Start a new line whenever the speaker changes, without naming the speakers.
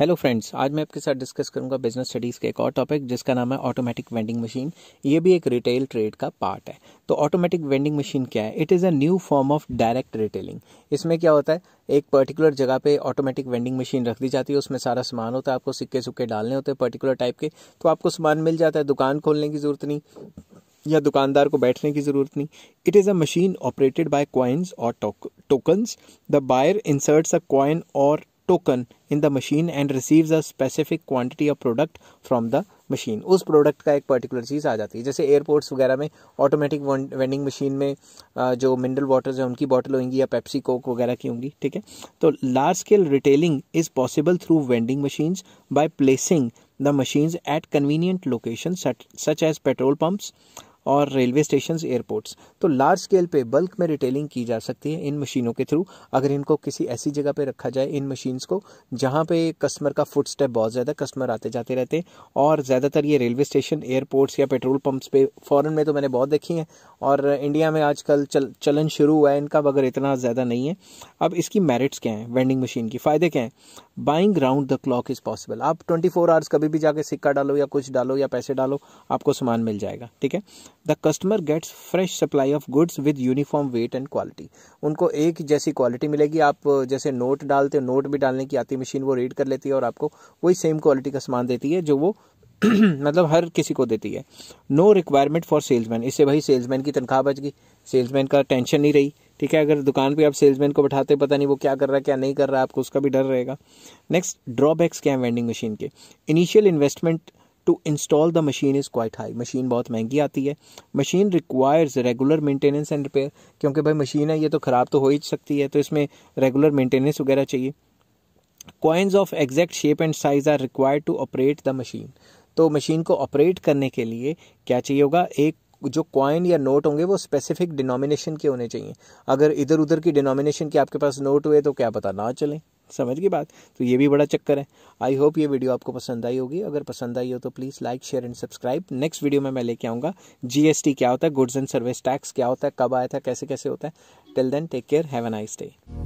hello friends आज मैं आपके साथ डिस्कस करूंगा बिजनेस स्टडीज़ के एक और टॉपिक जिसका नाम है ऑटोमेटिक वेंडिंग मशीन ये भी एक रिटेल ट्रेड का पार्ट है तो ऑटोमेटिक वेंडिंग मशीन क्या है it is a new form of direct retailing इसमें क्या होता है एक पर्टिकुलर जगह पे ऑटोमेटिक वेंडिंग मशीन रख दी जाती है उसमें सारा सामान होता है आपको सिक्के सुक्के डालने होते हैं पर्टिकुलर टाइप के तो आपको सामान मिल जाता है दुकान खोलने की ज़रूरत नहीं या दुकानदार को बैठने की ज़रूरत नहीं it is a machine operated by coins और tokens the buyer inserts a coin और token in the machine and receives a specific quantity of product from the machine उस प्रोडक्ट का एक पर्टिकुलर चीज़ आ जाती है जैसे एयरपोर्ट्स वगैरह में ऑटोमेटिक वेंडिंग मशीन में जो मिनरल वाटर्स हैं उनकी बॉटल होंगी या पेप्सी कोक वगैरह की होंगी ठीक है तो large scale retailing is possible through vending machines by placing the machines at convenient location such as petrol pumps और रेलवे स्टेशन एयरपोर्ट्स तो लार्ज स्केल पे बल्क में रिटेलिंग की जा सकती है इन मशीनों के थ्रू अगर इनको किसी ऐसी जगह पे रखा जाए इन मशीन्स को जहाँ पे कस्टमर का फुट स्टेप बहुत ज़्यादा कस्टमर आते जाते रहते हैं और ज़्यादातर ये रेलवे स्टेशन एयरपोर्ट्स या पेट्रोल पम्प्स पे फ़ॉरन में तो मैंने बहुत देखी हैं और इंडिया में आजकल चल चलन शुरू हुआ है इनका मगर इतना ज़्यादा नहीं है अब इसकी मेरिट्स क्या हैं वेंडिंग मशीन की फ़ायदे क्या हैं buying round the clock is possible आप ट्वेंटी फोर आवर्स कभी भी जाके सिक्का डालो या कुछ डालो या पैसे डालो आपको सामान मिल जाएगा ठीक है the customer gets fresh supply of goods with uniform weight and quality उनको एक जैसी क्वालिटी मिलेगी आप जैसे नोट डालते हो नोट भी डालने की आती मशीन वो रीड कर लेती है और आपको वही सेम क्वालिटी का सामान देती है जो वो मतलब हर किसी को देती है नो रिक्वायरमेंट फॉर सेल्समैन इससे भाई सेल्समैन की तनख्वाह बच गई सेल्समैन का टेंशन नहीं रही ठीक है अगर दुकान पे आप सेल्समैन को बैठाते पता नहीं वो क्या कर रहा है क्या नहीं कर रहा है आपको उसका भी डर रहेगा नेक्स्ट ड्रॉबैक्स क्या है वेंडिंग मशीन के initial investment to install the machine is quite high machine बहुत महंगी आती है machine requires regular maintenance and repair क्योंकि भाई मशीन है ये तो ख़राब तो हो ही सकती है तो इसमें रेगुलर मेंटेनेंस वगैरह चाहिए coins of exact shape and size are required to operate the machine तो मशीन को ऑपरेट करने के लिए क्या चाहिए होगा एक जो कॉइन या नोट होंगे वो स्पेसिफिक डिनोमिनेशन के होने चाहिए अगर इधर उधर की डिनोमिनेशन के आपके पास नोट हुए तो क्या पता ना चलें समझ गई बात तो ये भी बड़ा चक्कर है आई होप ये वीडियो आपको पसंद आई होगी अगर पसंद आई हो तो please like share and subscribe next video में मैं लेके आऊँगा जीएसटी क्या होता है गुड्स एंड सर्विस टैक्स क्या होता है कब आया था कैसे कैसे होता है till then take care have a nice day